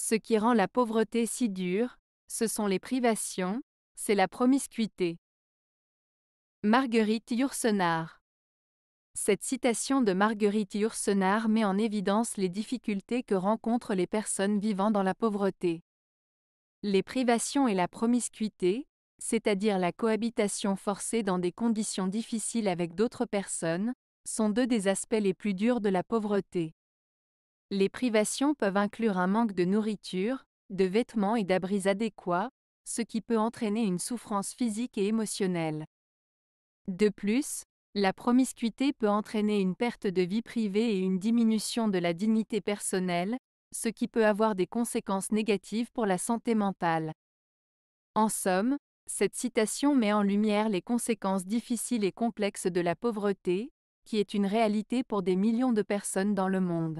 Ce qui rend la pauvreté si dure, ce sont les privations, c'est la promiscuité. Marguerite Yourcenar Cette citation de Marguerite Yourcenar met en évidence les difficultés que rencontrent les personnes vivant dans la pauvreté. Les privations et la promiscuité, c'est-à-dire la cohabitation forcée dans des conditions difficiles avec d'autres personnes, sont deux des aspects les plus durs de la pauvreté. Les privations peuvent inclure un manque de nourriture, de vêtements et d'abris adéquats, ce qui peut entraîner une souffrance physique et émotionnelle. De plus, la promiscuité peut entraîner une perte de vie privée et une diminution de la dignité personnelle, ce qui peut avoir des conséquences négatives pour la santé mentale. En somme, cette citation met en lumière les conséquences difficiles et complexes de la pauvreté, qui est une réalité pour des millions de personnes dans le monde.